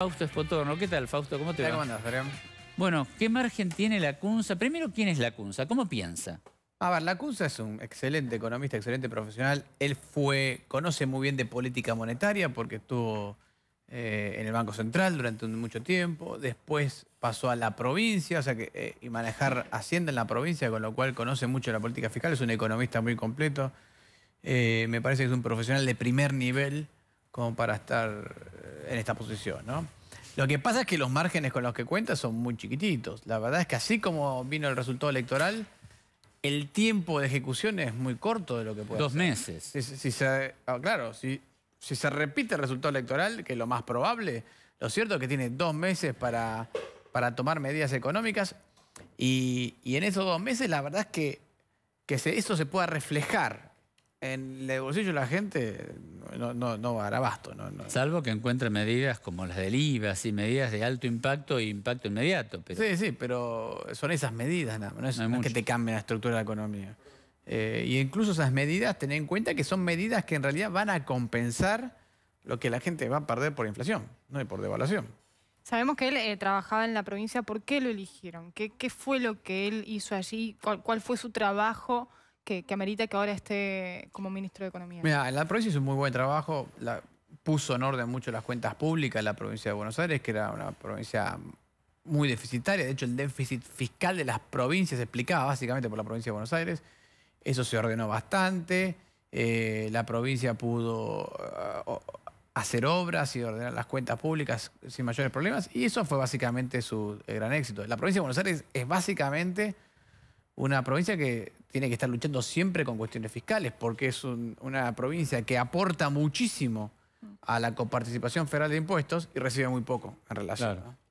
Fausto Espotorno. ¿Qué tal, Fausto? ¿Cómo te va? ¿Cómo Bueno, ¿qué margen tiene la CUNSA? Primero, ¿quién es la CUNSA? ¿Cómo piensa? A ver, la CUNSA es un excelente economista, excelente profesional. Él fue, conoce muy bien de política monetaria porque estuvo eh, en el Banco Central durante mucho tiempo. Después pasó a la provincia, o sea que, eh, y manejar Hacienda en la provincia, con lo cual conoce mucho la política fiscal. Es un economista muy completo. Eh, me parece que es un profesional de primer nivel como para estar en esta posición, ¿no? Lo que pasa es que los márgenes con los que cuenta son muy chiquititos. La verdad es que así como vino el resultado electoral, el tiempo de ejecución es muy corto de lo que puede Dos meses. Ah, claro, si, se repite el resultado electoral, que es lo más probable, lo cierto es que tiene dos meses para, para tomar medidas económicas y, en esos dos meses la verdad es que, que eso se pueda reflejar en el bolsillo la gente no, no, va a abasto. Salvo que encuentre medidas como las del IVA, medidas de alto impacto e impacto inmediato. Sí, sí, pero son esas medidas no es, que te cambien la estructura de la economía. Eh, y incluso esas medidas, tener en cuenta que son medidas que en realidad van a compensar lo que la gente va a perder por inflación ¿no? y por devaluación. Sabemos que él eh, trabajaba en la provincia, ¿por qué lo eligieron? ¿Qué, fue lo que él hizo allí? ¿Cuál, cuál fue su trabajo? que, amerita que ahora esté como ministro de Economía? Mira, la provincia hizo un muy buen trabajo, puso en orden mucho las cuentas públicas la provincia de Buenos Aires, que era una provincia muy deficitaria, de hecho el déficit fiscal de las provincias se explicaba básicamente por la provincia de Buenos Aires, eso se ordenó bastante, eh, la provincia pudo eh, hacer obras y ordenar las cuentas públicas sin mayores problemas, y eso fue básicamente su gran éxito. La provincia de Buenos Aires es básicamente una provincia que tiene que estar luchando siempre con cuestiones fiscales, porque es una provincia que aporta muchísimo a la coparticipación federal de impuestos y recibe muy poco en relación.